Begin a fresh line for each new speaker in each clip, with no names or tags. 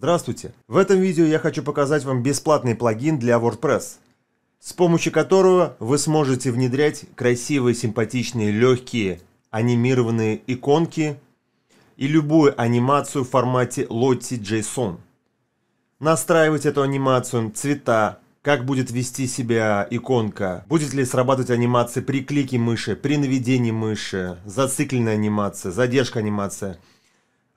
Здравствуйте! В этом видео я хочу показать вам бесплатный плагин для WordPress, с помощью которого вы сможете внедрять красивые, симпатичные, легкие анимированные иконки и любую анимацию в формате Lottie.json. Настраивать эту анимацию, цвета, как будет вести себя иконка, будет ли срабатывать анимация при клике мыши, при наведении мыши, зацикленная анимация, задержка анимация –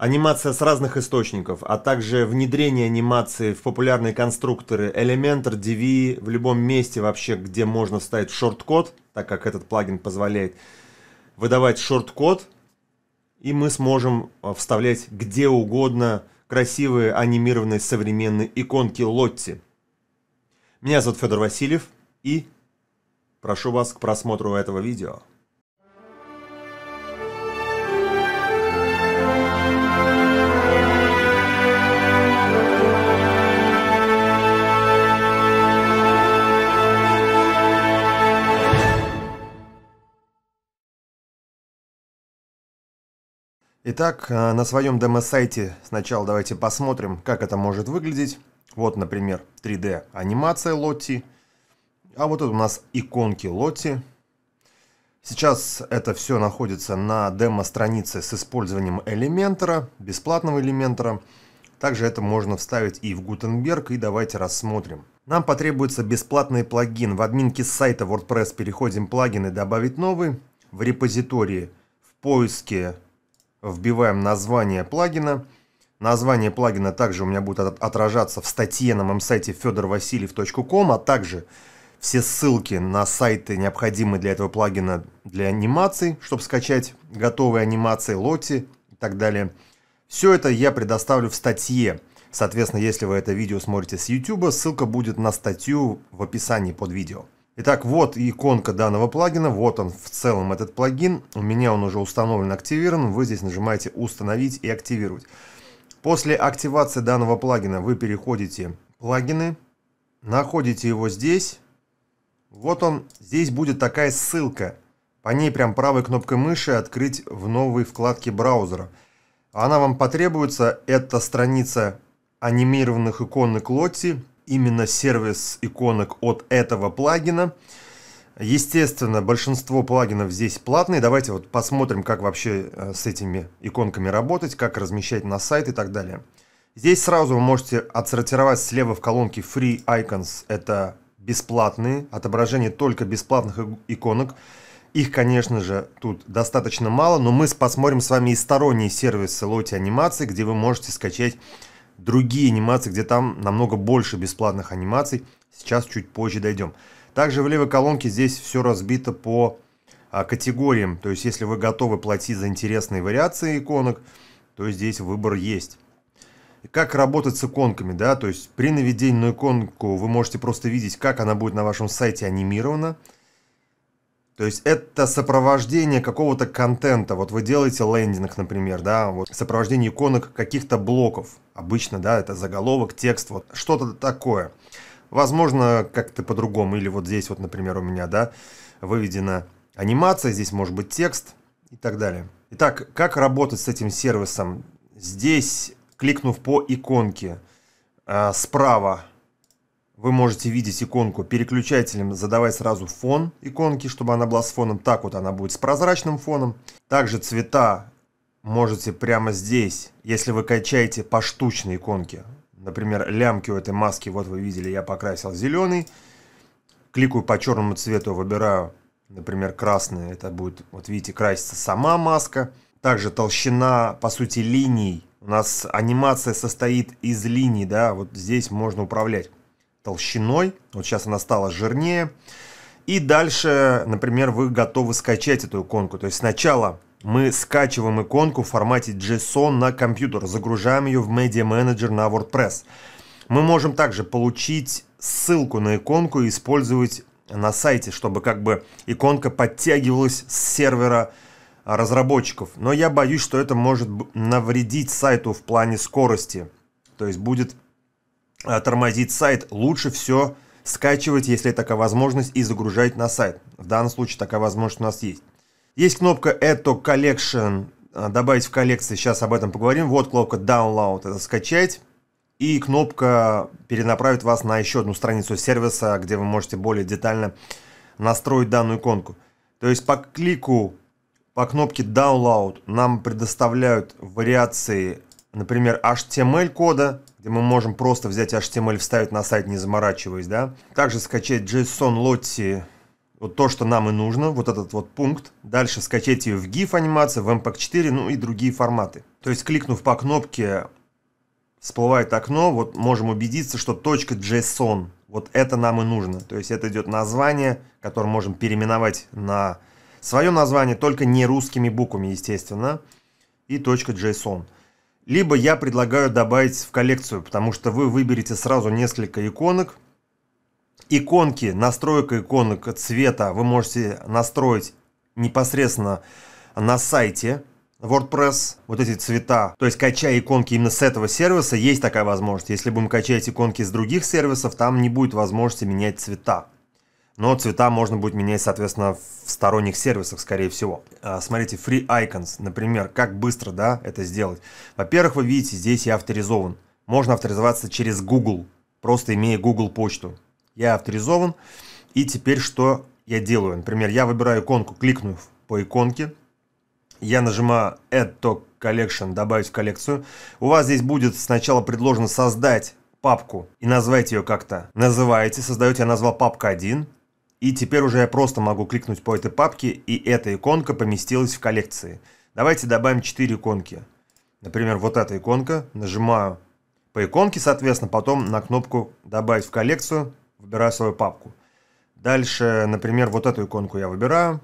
Анимация с разных источников, а также внедрение анимации в популярные конструкторы Elementor, DV, в любом месте вообще, где можно вставить шорт-код, так как этот плагин позволяет выдавать шорт-код, и мы сможем э, вставлять где угодно красивые анимированные современные иконки Лотти. Меня зовут Федор Васильев, и прошу вас к просмотру этого видео. Итак, э, на своем демо-сайте сначала давайте посмотрим, как это может выглядеть. Вот, например, 3D анимация Лотти. А вот тут у нас иконки Лотти. Сейчас это все находится на демо-странице с использованием Elementor, бесплатного Elementor. Также это можно вставить и в Gutenberg, и давайте рассмотрим. Нам потребуется бесплатный плагин. В админке сайта WordPress переходим плагины «Добавить новый». В репозитории в поиске вбиваем название плагина. Название плагина также у меня будет отражаться в статье на моем сайте fedorvasiliev.com, а также все ссылки на сайты, необходимые для этого плагина для анимации, чтобы скачать готовые анимации, лоти и так далее. Все это я предоставлю в статье. Соответственно, если вы это видео смотрите с YouTube, ссылка будет на статью в описании под видео. Итак, вот иконка данного плагина, вот он в целом этот плагин. У меня он уже установлен, активирован. Вы здесь нажимаете «Установить» и «Активировать». После активации данного плагина вы переходите в «Плагины», находите его здесь. Вот он, здесь будет такая ссылка. По ней прям правой кнопкой мыши «Открыть в новой вкладке браузера». Она вам потребуется, это страница анимированных иконок Лотти – именно сервис иконок от этого плагина. Естественно, большинство плагинов здесь платные. Давайте вот посмотрим, как вообще э, с этими иконками работать, как размещать на сайт и так далее. Здесь сразу вы можете отсортировать слева в колонке Free Icons. Это бесплатные, отображение только бесплатных иконок. Их, конечно же, тут достаточно мало, но мы посмотрим с вами и сторонние сервисы Lottie Анимации, где вы можете скачать другие анимации, где там намного больше бесплатных анимаций. Сейчас чуть позже дойдем. Также в левой колонке здесь все разбито по а, категориям. То есть, если вы готовы платить за интересные вариации иконок, то здесь выбор есть. Как работать с иконками, да, то есть при наведении на иконку вы можете просто видеть, как она будет на вашем сайте анимирована – то есть это сопровождение какого-то контента. Вот вы делаете лендинг, например, да, вот сопровождение иконок каких-то блоков. Обычно, да, это заголовок, текст, вот что-то такое. Возможно, как-то по-другому. Или вот здесь вот, например, у меня, да, выведена анимация, здесь может быть текст и так далее. Итак, как работать с этим сервисом? Здесь, кликнув по иконке, а, справа вы можете видеть иконку переключателем, задавать сразу фон иконки, чтобы она была с фоном. Так вот она будет с прозрачным фоном. Также цвета можете прямо здесь, если вы качаете поштучные иконки. Например, лямки у этой маски, вот вы видели, я покрасил зеленый. Кликаю по черному цвету, выбираю, например, красный. Это будет, вот видите, красится сама маска. Также толщина, по сути, линий. У нас анимация состоит из линий, да, вот здесь можно управлять толщиной. Вот сейчас она стала жирнее. И дальше, например, вы готовы скачать эту иконку. То есть сначала мы скачиваем иконку в формате JSON на компьютер, загружаем ее в Media Manager на WordPress. Мы можем также получить ссылку на иконку и использовать на сайте, чтобы как бы иконка подтягивалась с сервера а, разработчиков. Но я боюсь, что это может навредить сайту в плане скорости. То есть будет Э, тормозит сайт, лучше все скачивать, если такая возможность, и загружать на сайт. В данном случае такая возможность у нас есть. Есть кнопка «Это Collection», э, добавить в коллекции, сейчас об этом поговорим. Вот кнопка «Download», это «Скачать». И кнопка перенаправит вас на еще одну страницу сервиса, где вы можете более детально настроить данную иконку. То есть по клику по кнопке Download нам предоставляют вариации например, HTML-кода, где мы можем просто взять HTML, вставить на сайт, не заморачиваясь, да. Также скачать JSON Lottie, вот то, что нам и нужно, вот этот вот пункт. Дальше скачать ее в GIF анимации, в MPEG 4, ну и другие форматы. То есть, кликнув по кнопке, всплывает окно, вот можем убедиться, что точка .json, вот это нам и нужно. То есть, это идет название, которое можем переименовать на свое название, только не русскими буквами, естественно, и точка .json. Либо я предлагаю добавить в коллекцию, потому что вы выберете сразу несколько иконок. Иконки, настройка иконок цвета вы можете настроить непосредственно на сайте WordPress, вот эти цвета, то есть качая иконки именно с этого сервиса, есть такая возможность. Если будем качать иконки с других сервисов, там не будет возможности менять цвета. Но цвета можно будет менять, соответственно, в сторонних сервисах, скорее всего. А, смотрите, Free Icons, например, как быстро да, это сделать. Во-первых, вы видите, здесь я авторизован. Можно авторизоваться через Google, просто имея Google почту. Я авторизован, и теперь что я делаю? Например, я выбираю иконку, кликнув по иконке, я нажимаю Add to Collection, добавить в коллекцию. У вас здесь будет сначала предложено создать папку и назвать ее как-то. Называете, создаете, я назвал папка 1, и теперь уже я просто могу кликнуть по этой папке, и эта иконка поместилась в коллекции. Давайте добавим 4 иконки. Например, вот эта иконка. Нажимаю по иконке, соответственно, потом на кнопку «Добавить в коллекцию» выбираю свою папку. Дальше, например, вот эту иконку я выбираю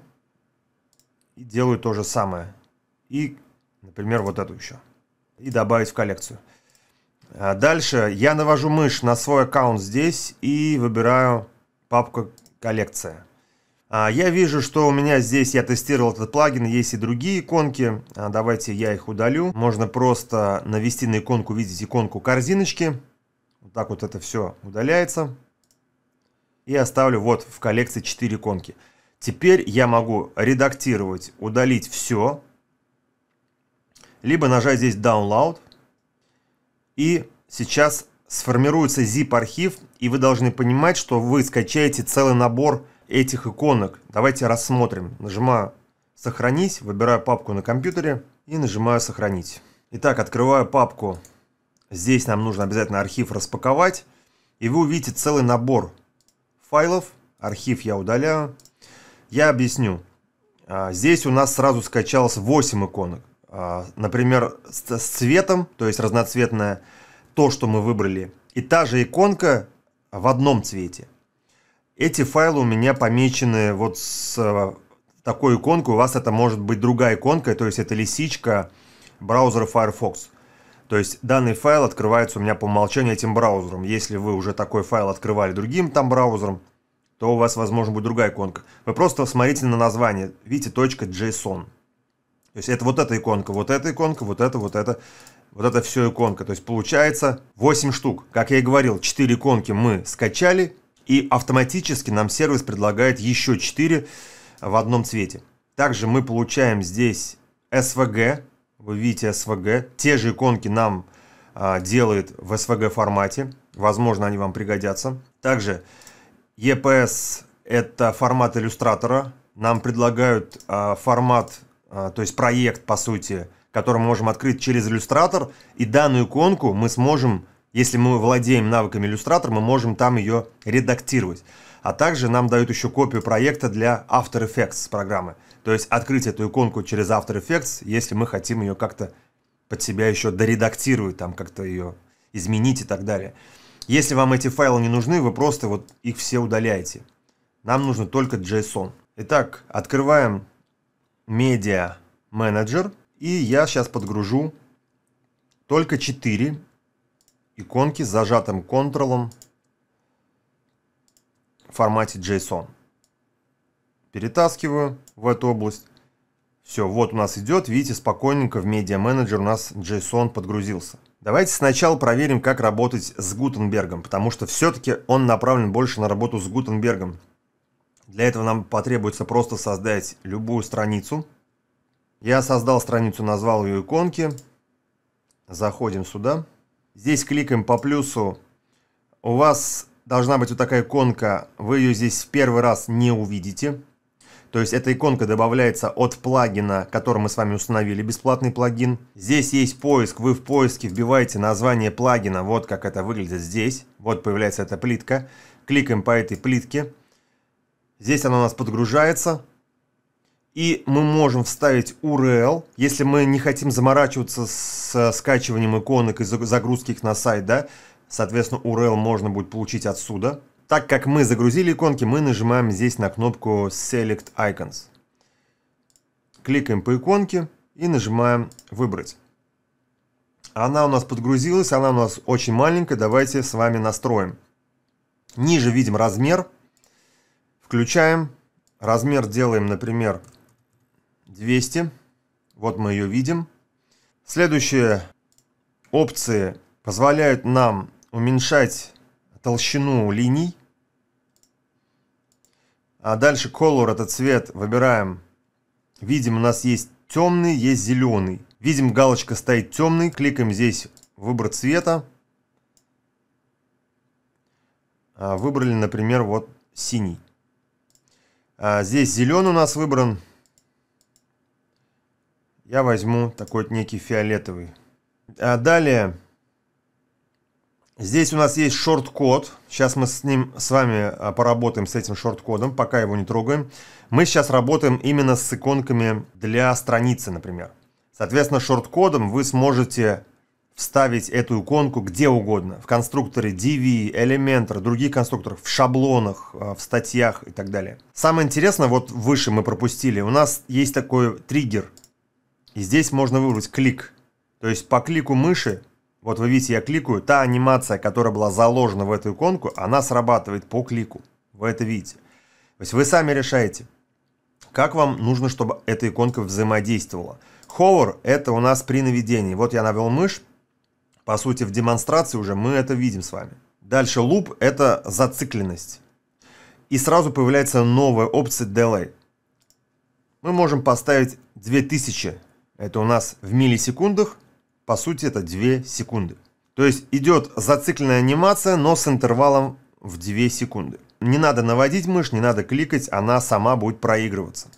и делаю то же самое. И, например, вот эту еще. И добавить в коллекцию. А дальше я навожу мышь на свой аккаунт здесь и выбираю папку коллекция. А, я вижу, что у меня здесь, я тестировал этот плагин, есть и другие иконки. А, давайте я их удалю. Можно просто навести на иконку, видеть иконку корзиночки. Вот так вот это все удаляется. И оставлю вот в коллекции 4 иконки. Теперь я могу редактировать, удалить все. Либо нажать здесь Download. И сейчас сформируется zip-архив, и вы должны понимать, что вы скачаете целый набор этих иконок. Давайте рассмотрим. Нажимаю «Сохранить», выбираю папку на компьютере и нажимаю «Сохранить». Итак, открываю папку. Здесь нам нужно обязательно архив распаковать, и вы увидите целый набор файлов. Архив я удаляю. Я объясню. А, здесь у нас сразу скачалось 8 иконок. А, например, с цветом, то есть разноцветная то, что мы выбрали, и та же иконка в одном цвете. Эти файлы у меня помечены вот с э, такой иконкой. У вас это может быть другая иконка, то есть это лисичка браузера Firefox. То есть данный файл открывается у меня по умолчанию этим браузером. Если вы уже такой файл открывали другим там браузером, то у вас, возможно, будет другая иконка. Вы просто смотрите на название. Видите, .json. То есть это вот эта иконка, вот эта иконка, вот это, вот это вот это все иконка. То есть получается 8 штук. Как я и говорил, 4 иконки мы скачали, и автоматически нам сервис предлагает еще 4 в одном цвете. Также мы получаем здесь SVG, вы видите SVG, те же иконки нам а, делает в SVG формате, возможно они вам пригодятся. Также EPS это формат иллюстратора, нам предлагают а, формат, а, то есть проект по сути, который мы можем открыть через иллюстратор, и данную иконку мы сможем, если мы владеем навыками иллюстратор, мы можем там ее редактировать. А также нам дают еще копию проекта для After Effects программы. То есть открыть эту иконку через After Effects, если мы хотим ее как-то под себя еще доредактировать, там как-то ее изменить и так далее. Если вам эти файлы не нужны, вы просто вот их все удаляете. Нам нужно только JSON. Итак, открываем Media Manager – и я сейчас подгружу только 4 иконки с зажатым Ctrl в формате JSON. Перетаскиваю в эту область. Все, вот у нас идет. Видите, спокойненько в Media Manager у нас JSON подгрузился. Давайте сначала проверим, как работать с Гутенбергом, потому что все-таки он направлен больше на работу с Гутенбергом. Для этого нам потребуется просто создать любую страницу – я создал страницу, назвал ее иконки. Заходим сюда. Здесь кликаем по плюсу. У вас должна быть вот такая иконка. Вы ее здесь в первый раз не увидите. То есть эта иконка добавляется от плагина, который мы с вами установили, бесплатный плагин. Здесь есть поиск, вы в поиске вбиваете название плагина, вот как это выглядит здесь. Вот появляется эта плитка. Кликаем по этой плитке. Здесь она у нас подгружается и мы можем вставить URL, если мы не хотим заморачиваться с э, скачиванием иконок и загрузки их на сайт, да, соответственно, URL можно будет получить отсюда. Так как мы загрузили иконки, мы нажимаем здесь на кнопку Select Icons. Кликаем по иконке и нажимаем «Выбрать». Она у нас подгрузилась, она у нас очень маленькая, давайте с вами настроим. Ниже видим размер, включаем, размер делаем, например, 200. Вот мы ее видим. Следующие опции позволяют нам уменьшать толщину линий. А дальше color, этот цвет, выбираем. Видим, у нас есть темный, есть зеленый. Видим, галочка стоит темный. Кликаем здесь выбор цвета. А, выбрали, например, вот синий. А, здесь зеленый у нас выбран. Я возьму такой некий фиолетовый. А далее... Здесь у нас есть шорт-код. Сейчас мы с ним с вами а, поработаем с этим шорт-кодом, пока его не трогаем. Мы сейчас работаем именно с иконками для страницы, например. Соответственно, шорт-кодом вы сможете вставить эту иконку где угодно. В конструкторе DV, Elementor, других конструкторах, в шаблонах, а, в статьях и так далее. Самое интересное, вот выше мы пропустили, у нас есть такой триггер и здесь можно выбрать клик. То есть по клику мыши, вот вы видите, я кликаю, та анимация, которая была заложена в эту иконку, она срабатывает по клику. Вы это видите. То есть вы сами решаете, как вам нужно, чтобы эта иконка взаимодействовала. Hover – это у нас при наведении. Вот я навел мышь, по сути, в демонстрации уже мы это видим с вами. Дальше луп – это зацикленность. И сразу появляется новая опция Delay. Мы можем поставить 2000 это у нас в миллисекундах, по сути это 2 секунды. То есть идет зацикленная анимация, но с интервалом в 2 секунды. Не надо наводить мышь, не надо кликать, она сама будет проигрываться.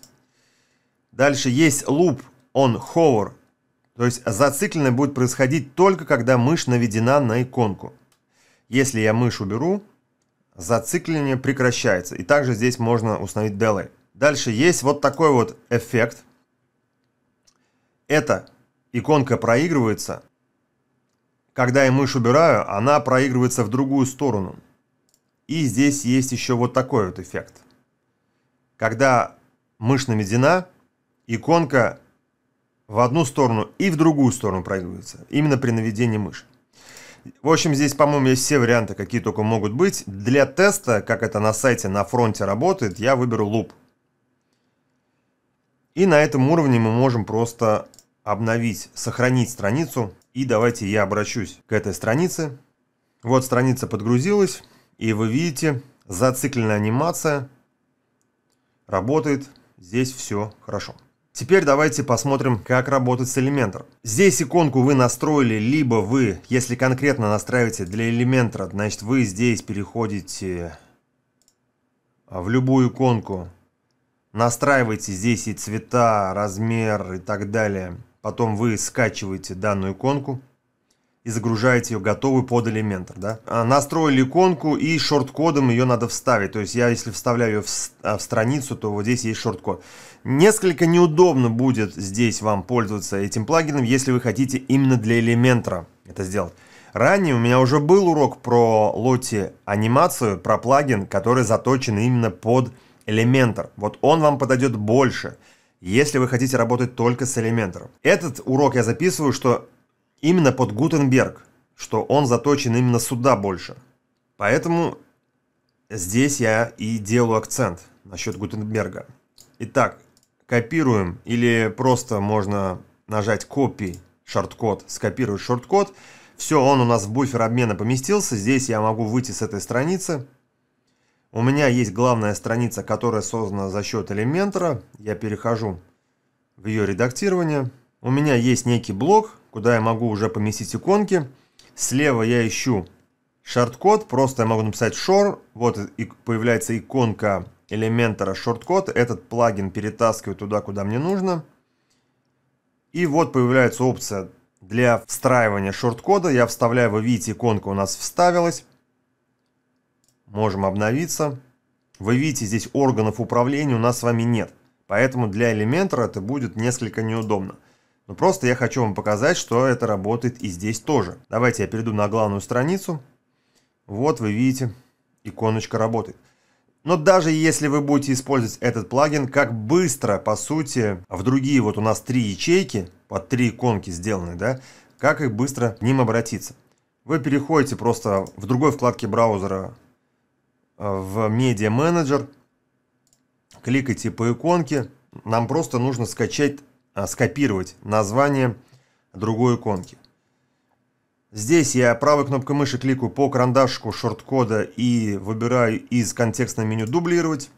Дальше есть loop on hover, то есть зацикленная будет происходить только когда мышь наведена на иконку. Если я мышь уберу, зацикление прекращается. И также здесь можно установить delay. Дальше есть вот такой вот эффект – эта иконка проигрывается, когда я мышь убираю, она проигрывается в другую сторону. И здесь есть еще вот такой вот эффект. Когда мышь наведена, иконка в одну сторону и в другую сторону проигрывается. Именно при наведении мыши. В общем, здесь, по-моему, есть все варианты, какие только могут быть. Для теста, как это на сайте на фронте работает, я выберу луп. И на этом уровне мы можем просто обновить, сохранить страницу. И давайте я обращусь к этой странице. Вот страница подгрузилась. И вы видите, зацикленная анимация работает. Здесь все хорошо. Теперь давайте посмотрим, как работать с Elementor. Здесь иконку вы настроили, либо вы, если конкретно настраиваете для Elementor, значит вы здесь переходите в любую иконку настраиваете здесь и цвета, размер и так далее. Потом вы скачиваете данную иконку и загружаете ее готовый под элементр. Да? А, настроили иконку и шорт-кодом ее надо вставить. То есть я если вставляю ее в, а, в страницу, то вот здесь есть шорт-код. Несколько неудобно будет здесь вам пользоваться этим плагином, если вы хотите именно для элементра это сделать. Ранее у меня уже был урок про лоти анимацию, про плагин, который заточен именно под элементр Elementor. Вот он вам подойдет больше, если вы хотите работать только с Elementor. Этот урок я записываю, что именно под Гутенберг, что он заточен именно сюда больше. Поэтому здесь я и делаю акцент насчет Гутенберга. Итак, копируем или просто можно нажать копии шорткод, скопировать шорткод. Все, он у нас в буфер обмена поместился. Здесь я могу выйти с этой страницы. У меня есть главная страница, которая создана за счет Elementor. Я перехожу в ее редактирование. У меня есть некий блок, куда я могу уже поместить иконки. Слева я ищу шорт-код. просто я могу написать short. Вот и появляется иконка Elementor шорт шорткод. Этот плагин перетаскиваю туда, куда мне нужно. И вот появляется опция для встраивания шорт-кода. Я вставляю, вы видите, иконка у нас вставилась. Можем обновиться. Вы видите, здесь органов управления у нас с вами нет. Поэтому для Elementor это будет несколько неудобно. Но просто я хочу вам показать, что это работает и здесь тоже. Давайте я перейду на главную страницу. Вот вы видите, иконочка работает. Но даже если вы будете использовать этот плагин, как быстро, по сути, в другие вот у нас три ячейки, под три иконки сделаны, да, как их быстро к ним обратиться. Вы переходите просто в другой вкладке браузера Э, в медиа менеджер кликайте по иконке, нам просто нужно скачать, э, скопировать название другой иконки. Здесь я правой кнопкой мыши кликаю по карандашику шорткода и выбираю из контекстного меню «Дублировать».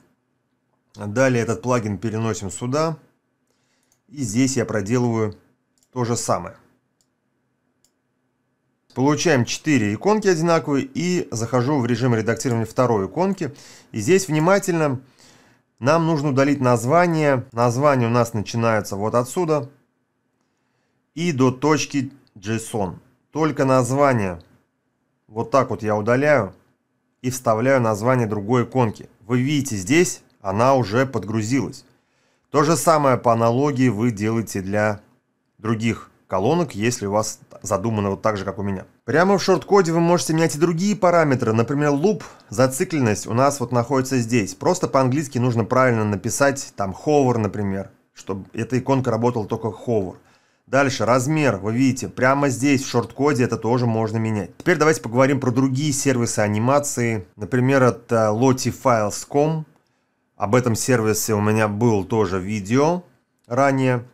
Далее этот плагин переносим сюда. И здесь я проделываю то же самое. Получаем 4 иконки одинаковые и захожу в режим редактирования второй иконки. И здесь внимательно нам нужно удалить название. Название у нас начинается вот отсюда и до точки JSON. Только название. Вот так вот я удаляю и вставляю название другой иконки. Вы видите здесь, она уже подгрузилась. То же самое по аналогии вы делаете для других колонок, если у вас задумано вот так же, как у меня. Прямо в шорт-коде вы можете менять и другие параметры, например, луп, зацикленность у нас вот находится здесь. Просто по-английски нужно правильно написать там hover, например, чтобы эта иконка работала только hover. Дальше, размер, вы видите, прямо здесь в шорт-коде это тоже можно менять. Теперь давайте поговорим про другие сервисы анимации. Например, это lotifiles.com. Об этом сервисе у меня был тоже видео ранее.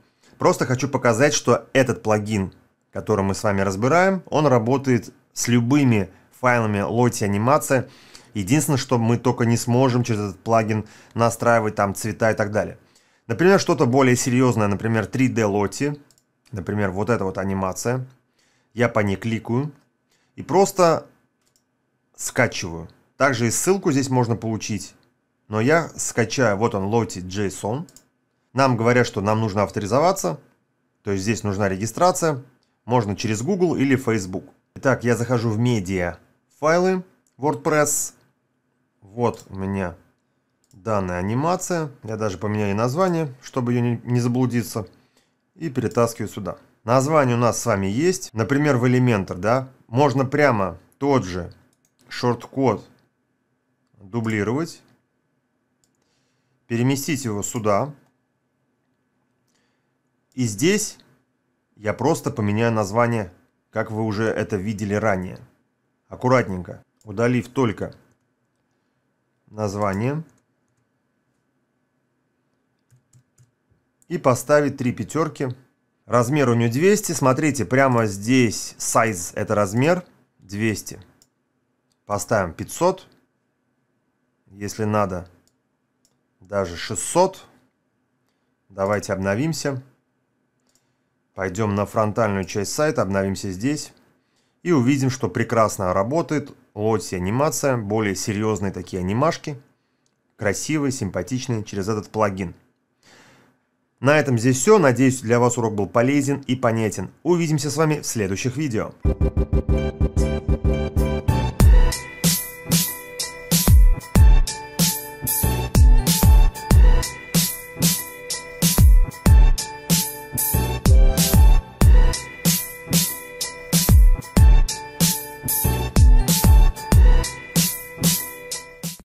Просто хочу показать, что этот плагин, который мы с вами разбираем, он работает с любыми файлами Lottie анимация. Единственное, что мы только не сможем через этот плагин настраивать там цвета и так далее. Например, что-то более серьезное, например, 3D лоти Например, вот эта вот анимация. Я по ней кликаю и просто скачиваю. Также и ссылку здесь можно получить. Но я скачаю, вот он, Lottie JSON. Нам говорят, что нам нужно авторизоваться, то есть здесь нужна регистрация. Можно через Google или Facebook. Итак, я захожу в медиа файлы WordPress. Вот у меня данная анимация. Я даже поменяю название, чтобы ее не заблудиться. И перетаскиваю сюда. Название у нас с вами есть. Например, в Elementor, да, можно прямо тот же шорт-код дублировать. Переместить его сюда. И здесь я просто поменяю название, как вы уже это видели ранее. Аккуратненько, удалив только название. И поставить три пятерки. Размер у нее 200. Смотрите, прямо здесь size это размер 200. Поставим 500. Если надо, даже 600. Давайте обновимся. Пойдем на фронтальную часть сайта, обновимся здесь и увидим, что прекрасно работает лотси анимация, более серьезные такие анимашки, красивые, симпатичные через этот плагин. На этом здесь все. Надеюсь, для вас урок был полезен и понятен. Увидимся с вами в следующих видео.